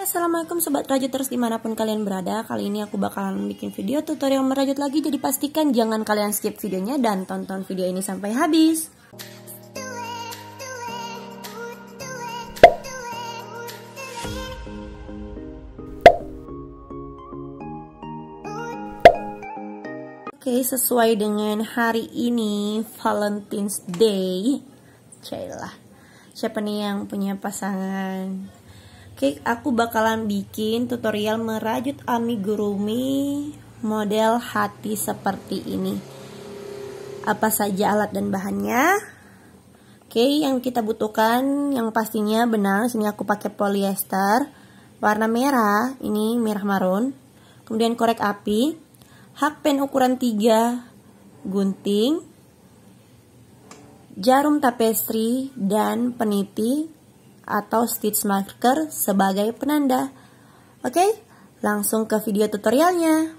Assalamualaikum Sobat Rajut terus dimanapun kalian berada Kali ini aku bakalan bikin video tutorial merajut lagi Jadi pastikan jangan kalian skip videonya dan tonton video ini sampai habis Oke, sesuai dengan hari ini Valentine's Day. Cailah. Siapa nih yang punya pasangan Oke, aku bakalan bikin tutorial merajut amigurumi model hati seperti ini. Apa saja alat dan bahannya? Oke, yang kita butuhkan yang pastinya benang. Sini aku pakai polyester. Warna merah, ini merah marun. Kemudian korek api. Hakpen ukuran 3, gunting, jarum tapestri dan peniti atau stitch marker sebagai penanda. Oke, langsung ke video tutorialnya.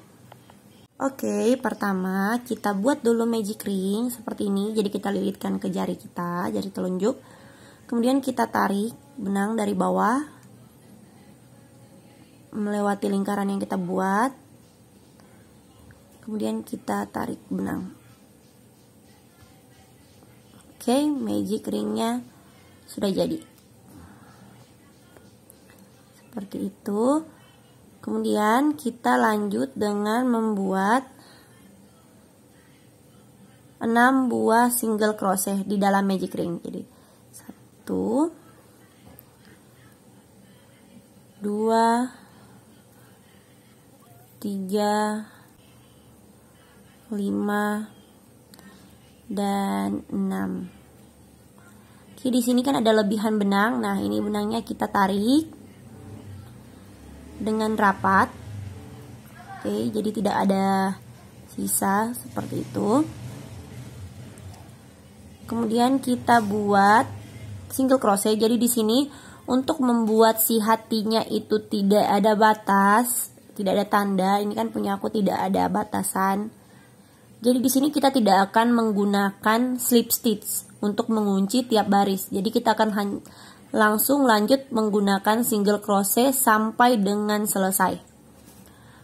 Oke, pertama kita buat dulu magic ring seperti ini. Jadi kita lilitkan ke jari kita, jari telunjuk. Kemudian kita tarik benang dari bawah melewati lingkaran yang kita buat. Kemudian kita tarik benang. Oke, magic ringnya sudah jadi seperti itu kemudian kita lanjut dengan membuat 6 buah single crochet di dalam magic ring jadi 1 2 3 5 dan 6 Oke, di sini kan ada lebihan benang. Nah, ini benangnya kita tarik dengan rapat oke jadi tidak ada sisa seperti itu kemudian kita buat single crochet jadi di sini untuk membuat si hatinya itu tidak ada batas tidak ada tanda ini kan punya aku tidak ada batasan jadi di sini kita tidak akan menggunakan slip stitch untuk mengunci tiap baris jadi kita akan langsung lanjut menggunakan single crochet sampai dengan selesai.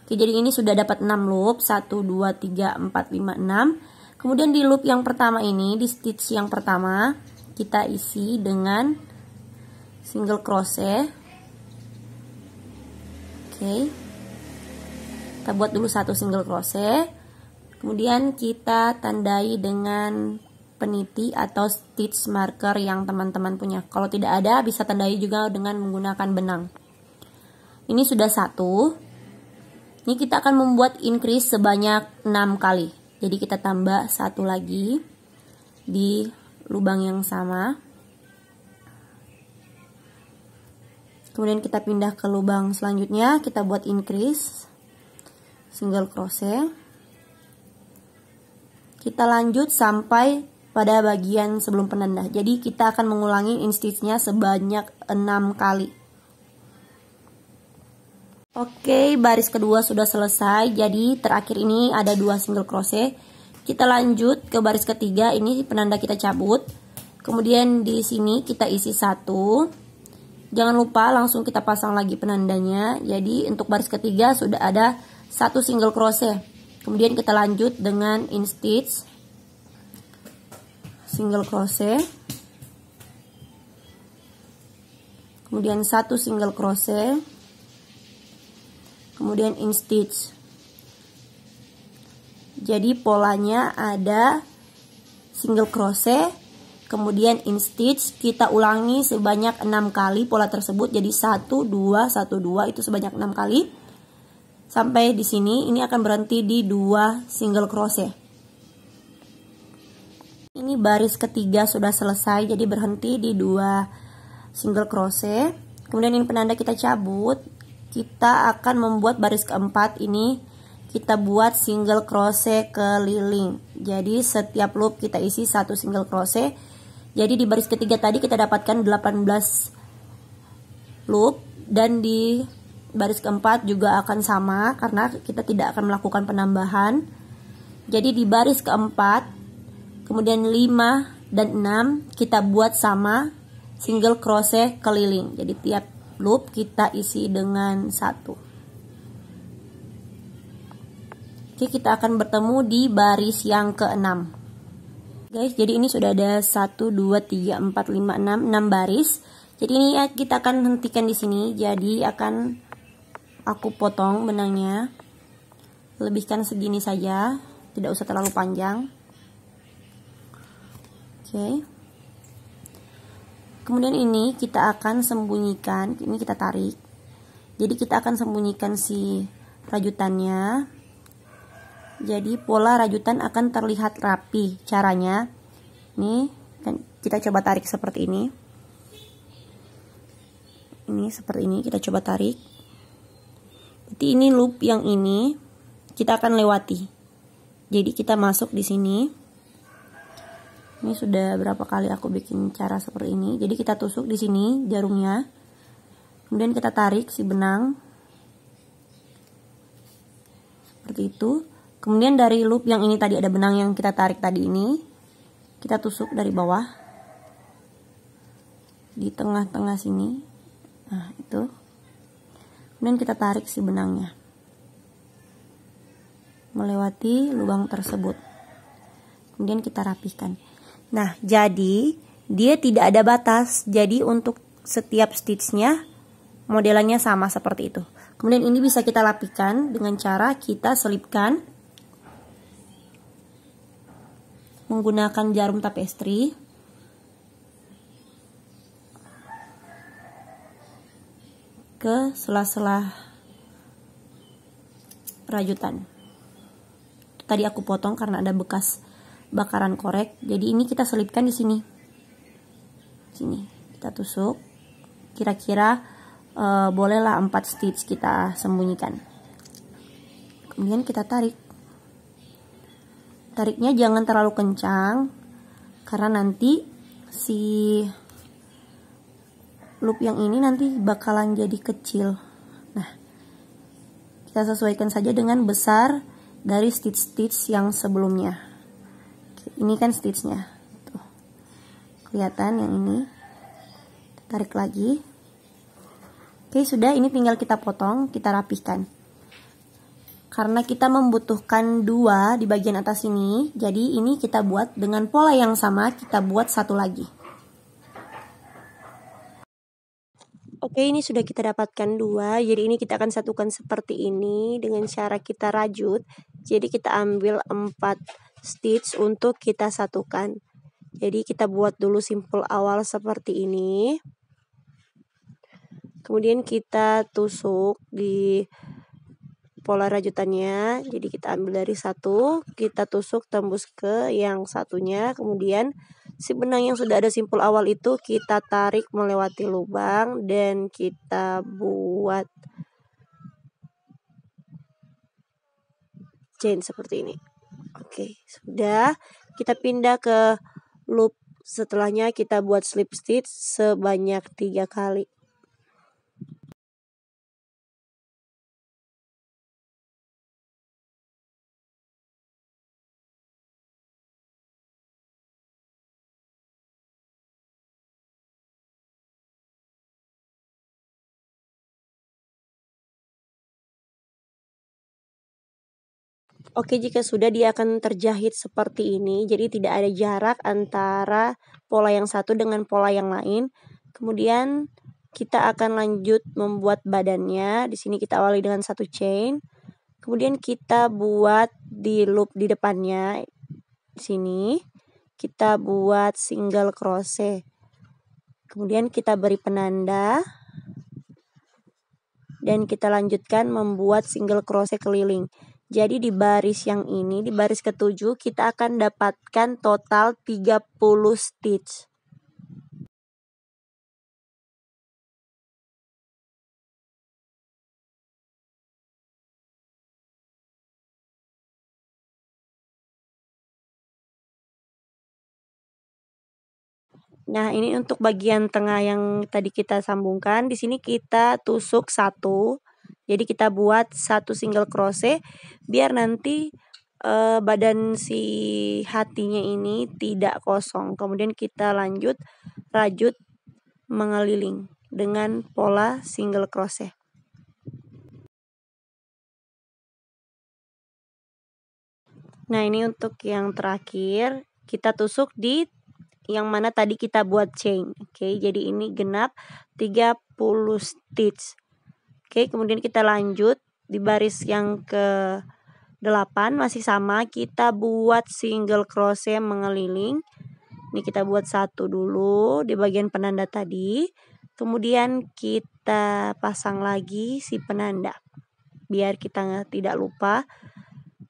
Oke, jadi ini sudah dapat 6 loop, 1 2 3 4 5 6. Kemudian di loop yang pertama ini, di stitch yang pertama, kita isi dengan single crochet. Oke. Kita buat dulu satu single crochet. Kemudian kita tandai dengan peniti atau stitch marker yang teman-teman punya. Kalau tidak ada, bisa tandai juga dengan menggunakan benang. Ini sudah satu. Ini kita akan membuat increase sebanyak 6 kali. Jadi kita tambah satu lagi di lubang yang sama. Kemudian kita pindah ke lubang selanjutnya, kita buat increase single crochet kita lanjut sampai pada bagian sebelum penanda. Jadi kita akan mengulangi instisnya sebanyak 6 kali. Oke, baris kedua sudah selesai. Jadi terakhir ini ada dua single crochet. Kita lanjut ke baris ketiga, ini penanda kita cabut. Kemudian di sini kita isi satu. Jangan lupa langsung kita pasang lagi penandanya. Jadi untuk baris ketiga sudah ada satu single crochet. Kemudian kita lanjut dengan institch single crochet kemudian satu single crochet kemudian in stitch jadi polanya ada single crochet kemudian in stitch kita ulangi sebanyak 6 kali pola tersebut jadi satu dua satu dua itu sebanyak 6 kali sampai di sini ini akan berhenti di dua single crochet ini baris ketiga sudah selesai jadi berhenti di dua single crochet kemudian ini penanda kita cabut kita akan membuat baris keempat ini kita buat single crochet keliling jadi setiap loop kita isi satu single crochet jadi di baris ketiga tadi kita dapatkan 18 loop dan di baris keempat juga akan sama karena kita tidak akan melakukan penambahan jadi di baris keempat kemudian 5 dan 6 kita buat sama single crochet keliling jadi tiap loop kita isi dengan satu oke kita akan bertemu di baris yang keenam guys jadi ini sudah ada 1 2 3 4 5 6 6 baris jadi ini ya, kita akan hentikan di sini jadi akan aku potong benangnya lebihkan segini saja tidak usah terlalu panjang Oke. Okay. Kemudian ini kita akan sembunyikan, ini kita tarik. Jadi kita akan sembunyikan si rajutannya. Jadi pola rajutan akan terlihat rapi. Caranya nih dan kita coba tarik seperti ini. Ini seperti ini kita coba tarik. Jadi ini loop yang ini kita akan lewati. Jadi kita masuk di sini ini sudah berapa kali aku bikin cara seperti ini jadi kita tusuk di sini jarumnya kemudian kita tarik si benang seperti itu kemudian dari loop yang ini tadi ada benang yang kita tarik tadi ini kita tusuk dari bawah di tengah-tengah sini nah itu kemudian kita tarik si benangnya melewati lubang tersebut kemudian kita rapihkan Nah, jadi dia tidak ada batas. Jadi untuk setiap stitchnya modelannya sama seperti itu. Kemudian ini bisa kita lapikan dengan cara kita selipkan menggunakan jarum tapestri. ke sela-sela rajutan. Tadi aku potong karena ada bekas bakaran korek. Jadi ini kita selipkan di sini. Sini, kita tusuk. Kira-kira uh, bolehlah 4 stitch kita sembunyikan. Kemudian kita tarik. Tariknya jangan terlalu kencang karena nanti si loop yang ini nanti bakalan jadi kecil. Nah, kita sesuaikan saja dengan besar dari stitch-stitch yang sebelumnya ini kan stitchnya tuh kelihatan yang ini tarik lagi oke sudah ini tinggal kita potong kita rapihkan karena kita membutuhkan dua di bagian atas ini jadi ini kita buat dengan pola yang sama kita buat satu lagi Oke, ini sudah kita dapatkan dua. Jadi ini kita akan satukan seperti ini dengan cara kita rajut. Jadi kita ambil empat stitch untuk kita satukan. Jadi kita buat dulu simpul awal seperti ini. Kemudian kita tusuk di pola rajutannya. Jadi kita ambil dari satu, kita tusuk tembus ke yang satunya. Kemudian si benang yang sudah ada simpul awal itu kita tarik melewati lubang dan kita buat chain seperti ini. Oke, sudah. Kita pindah ke loop setelahnya kita buat slip stitch sebanyak tiga kali. Oke, jika sudah dia akan terjahit seperti ini. Jadi tidak ada jarak antara pola yang satu dengan pola yang lain. Kemudian kita akan lanjut membuat badannya. Di sini kita awali dengan satu chain. Kemudian kita buat di loop di depannya di sini. Kita buat single crochet. Kemudian kita beri penanda dan kita lanjutkan membuat single crochet keliling. Jadi di baris yang ini, di baris ketujuh, kita akan dapatkan total 30 stitch. Nah, ini untuk bagian tengah yang tadi kita sambungkan. Di sini kita tusuk satu, jadi kita buat satu single crochet biar nanti uh, badan si hatinya ini tidak kosong. Kemudian kita lanjut rajut mengeliling dengan pola single crochet. Nah, ini untuk yang terakhir, kita tusuk di yang mana tadi kita buat chain. Oke, jadi ini genap 30 stitch. Oke, kemudian kita lanjut di baris yang ke 8 masih sama kita buat single crochet mengeliling. Ini kita buat satu dulu di bagian penanda tadi. Kemudian kita pasang lagi si penanda. Biar kita tidak lupa.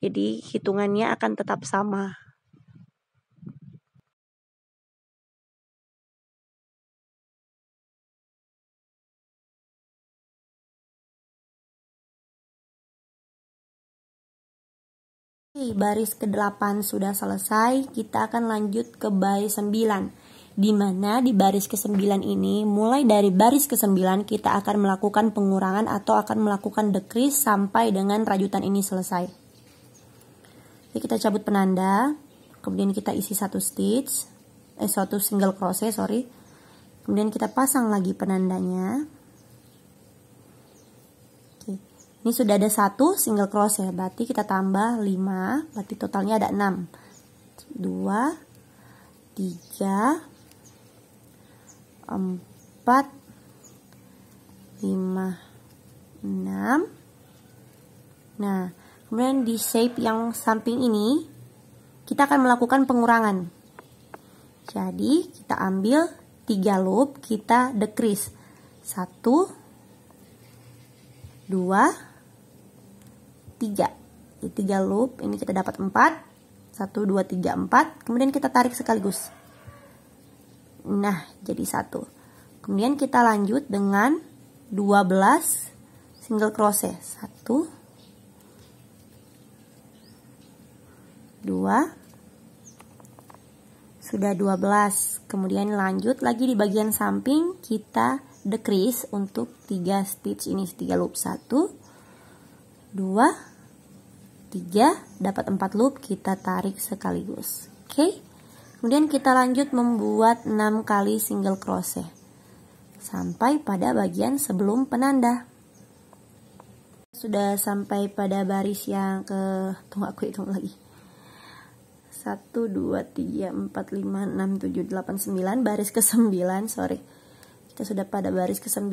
Jadi hitungannya akan tetap sama. Oke Baris ke-8 sudah selesai, kita akan lanjut ke baris 9. Di mana di baris ke-9 ini, mulai dari baris ke-9 kita akan melakukan pengurangan atau akan melakukan decrease sampai dengan rajutan ini selesai. Jadi kita cabut penanda, kemudian kita isi satu stitch, eh satu single crochet, sorry. Kemudian kita pasang lagi penandanya. Ini sudah ada satu single crochet, ya, berarti kita tambah 5, berarti totalnya ada 6. 2, 3, 4, 5, 6. Nah, kemudian di shape yang samping ini, kita akan melakukan pengurangan. Jadi, kita ambil 3 loop, kita decrease. 1, 2, 3 3 Jadi 3 loop ini kita dapat 4 1 2 3 4 kemudian kita tarik sekaligus nah jadi 1 kemudian kita lanjut dengan 12 single crochet 1 2 sudah 12 kemudian lanjut lagi di bagian samping kita decrease untuk 3 stitch ini 3 loop 1 2 3 3 dapat 4 loop kita tarik sekaligus oke okay? kemudian kita lanjut membuat 6 kali single crochet sampai pada bagian sebelum penanda sudah sampai pada baris yang ke tunggu aku hitung lagi 1, 2, 3, 4, 5, 6, 7, 8, 9 Baris ke 9, sorry Kita sudah pada baris ke 9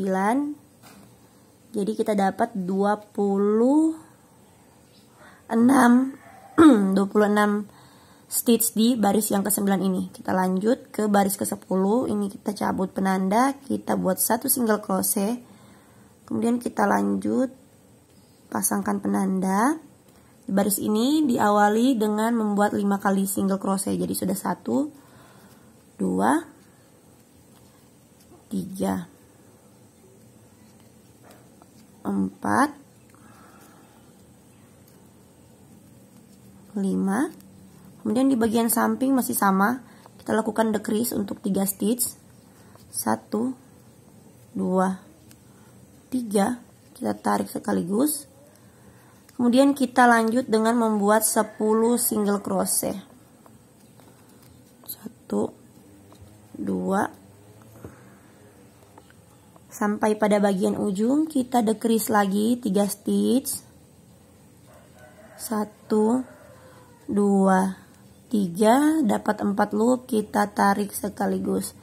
Jadi kita dapat 20 6 26 stitch di baris yang ke-9 ini. Kita lanjut ke baris ke-10. Ini kita cabut penanda, kita buat satu single crochet. Kemudian kita lanjut pasangkan penanda. Di baris ini diawali dengan membuat 5 kali single crochet. Jadi sudah 1 2 3 4 5 kemudian di bagian samping masih sama kita lakukan decrease untuk 3 stitch 1 2 3 kita tarik sekaligus kemudian kita lanjut dengan membuat 10 single crochet 1 2 sampai pada bagian ujung kita decrease lagi 3 stitch 1 2 2, 3, dapat 4 loop kita tarik sekaligus.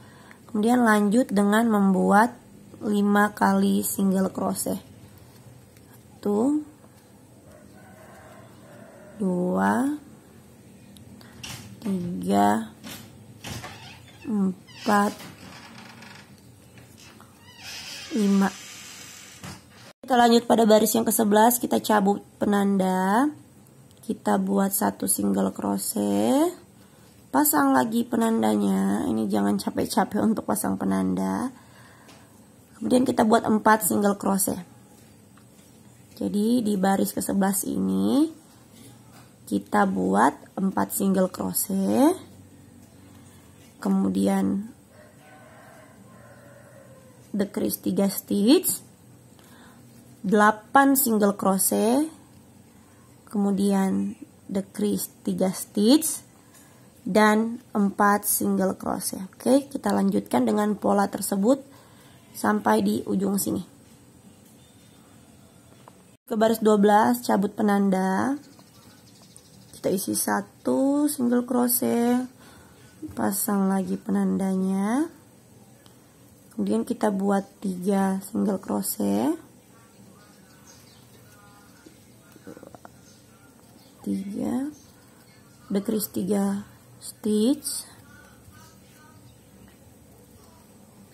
Kemudian lanjut dengan membuat 5 kali single crochet. 1 2 3 4 5 kita lanjut pada baris yang ke-11 kita cabut penanda kita buat satu single crochet pasang lagi penandanya ini jangan capek-capek untuk pasang penanda kemudian kita buat empat single crochet jadi di baris ke 11 ini kita buat empat single crochet kemudian decrease 3 stitch 8 single crochet kemudian decrease 3 stitch dan 4 single crochet. Ya. Oke, kita lanjutkan dengan pola tersebut sampai di ujung sini. Ke baris 12 cabut penanda. Kita isi satu single crochet, ya. pasang lagi penandanya. Kemudian kita buat 3 single crochet. Ya. 3 decrease 3 stitch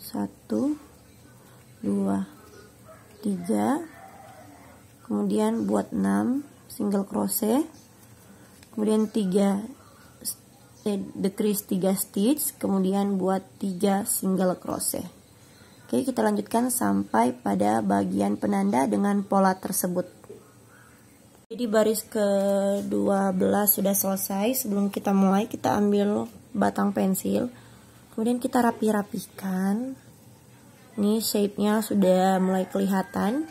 1 2 3 kemudian buat 6 single crochet kemudian 3 eh, decrease 3 stitch kemudian buat 3 single crochet Oke, kita lanjutkan sampai pada bagian penanda dengan pola tersebut. Jadi baris ke-12 sudah selesai. Sebelum kita mulai kita ambil batang pensil. Kemudian kita rapi-rapikan. Ini shape-nya sudah mulai kelihatan.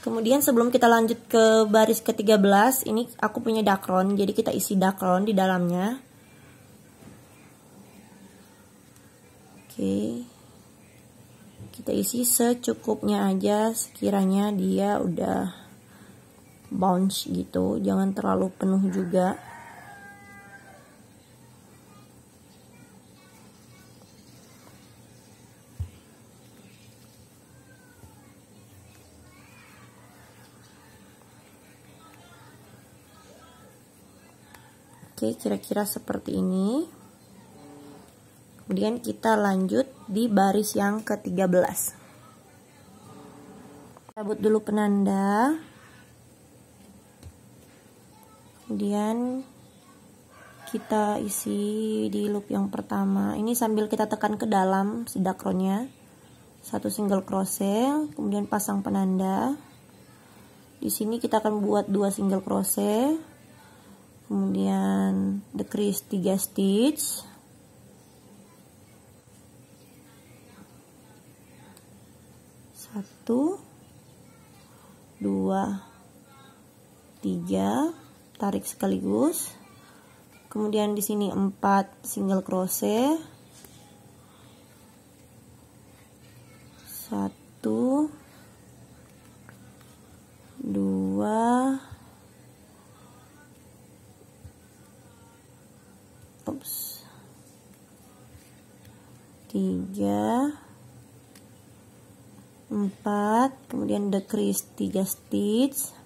Kemudian sebelum kita lanjut ke baris ke-13, ini aku punya dakron. Jadi kita isi dakron di dalamnya. Oke. Kita isi secukupnya aja sekiranya dia udah bounce gitu jangan terlalu penuh juga Oke, kira-kira seperti ini. Kemudian kita lanjut di baris yang ke-13. Cabut dulu penanda kemudian kita isi di loop yang pertama ini sambil kita tekan ke dalam si dakronnya satu single crochet kemudian pasang penanda di sini kita akan buat dua single crochet kemudian decrease 3 stitch satu dua tiga tarik sekaligus kemudian di sini 4 single crochet 1 2 ups 3 4 kemudian decrease 3 stitch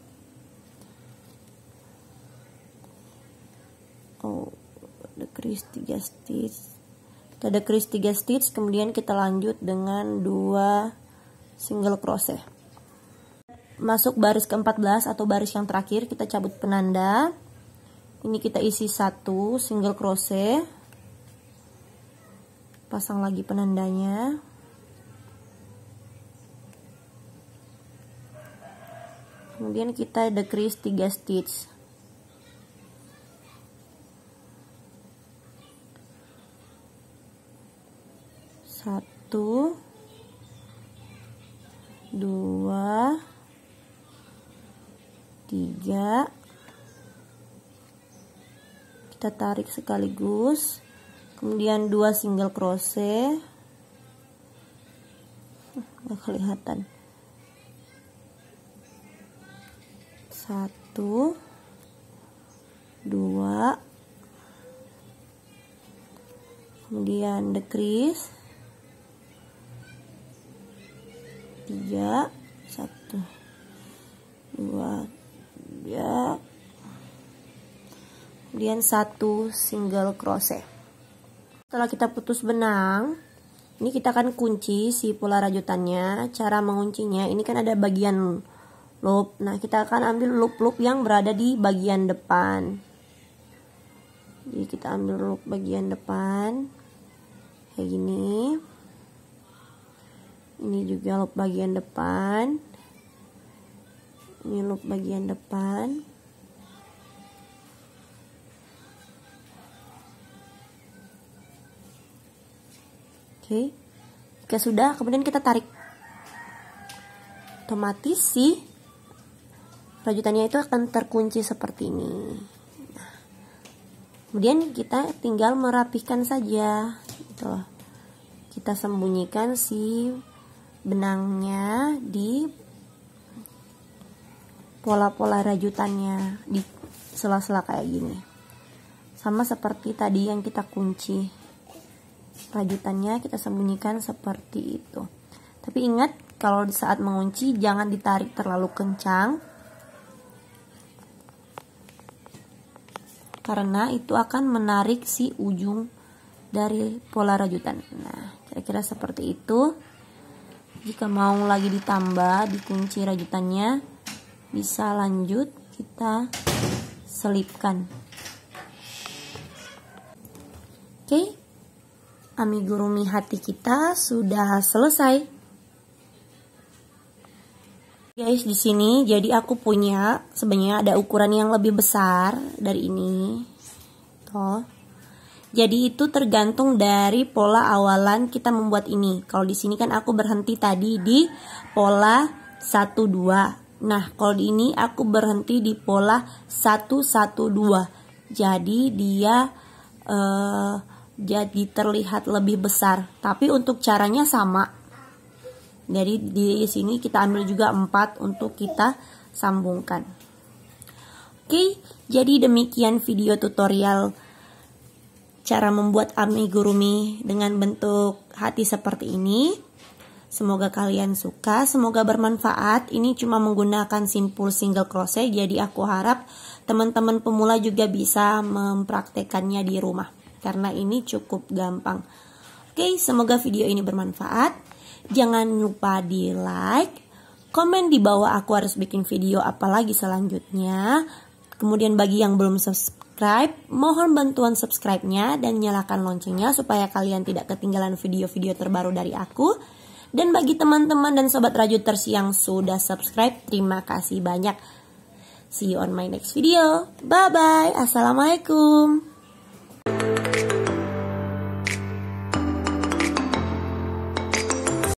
kris 3 stitch kita ada kris 3 stitch kemudian kita lanjut dengan dua single crochet masuk baris ke-14 atau baris yang terakhir kita cabut penanda ini kita isi satu single crochet pasang lagi penandanya kemudian kita decrease 3 stitch satu dua tiga kita tarik sekaligus kemudian dua single crochet nggak kelihatan satu dua kemudian decrease tiga satu dua tiga kemudian satu single crochet setelah kita putus benang ini kita akan kunci si pola rajutannya cara menguncinya ini kan ada bagian loop nah kita akan ambil loop-loop yang berada di bagian depan jadi kita ambil loop bagian depan kayak gini ini juga loop bagian depan ini loop bagian depan oke jika sudah kemudian kita tarik otomatis sih rajutannya itu akan terkunci seperti ini nah. kemudian kita tinggal merapikan saja gitu kita sembunyikan si benangnya di pola-pola rajutannya di sela-sela kayak gini sama seperti tadi yang kita kunci rajutannya kita sembunyikan seperti itu tapi ingat kalau saat mengunci jangan ditarik terlalu kencang karena itu akan menarik si ujung dari pola rajutan nah kira-kira seperti itu jika mau lagi ditambah dikunci rajutannya bisa lanjut kita selipkan oke okay. amigurumi hati kita sudah selesai guys di sini jadi aku punya sebenarnya ada ukuran yang lebih besar dari ini toh. Jadi itu tergantung dari pola awalan kita membuat ini. Kalau di sini kan aku berhenti tadi di pola 1 2. Nah, kalau di ini aku berhenti di pola 1 1 2. Jadi dia eh, jadi terlihat lebih besar. Tapi untuk caranya sama. Jadi di sini kita ambil juga 4 untuk kita sambungkan. Oke, jadi demikian video tutorial cara membuat amigurumi dengan bentuk hati seperti ini. Semoga kalian suka, semoga bermanfaat. Ini cuma menggunakan simpul single crochet, jadi aku harap teman-teman pemula juga bisa mempraktekannya di rumah. Karena ini cukup gampang. Oke, semoga video ini bermanfaat. Jangan lupa di like, komen di bawah aku harus bikin video apa lagi selanjutnya. Kemudian bagi yang belum subscribe subscribe, mohon bantuan subscribe-nya dan nyalakan loncengnya supaya kalian tidak ketinggalan video-video terbaru dari aku. Dan bagi teman-teman dan sobat Rajuters yang sudah subscribe, terima kasih banyak. See you on my next video. Bye-bye. Assalamualaikum.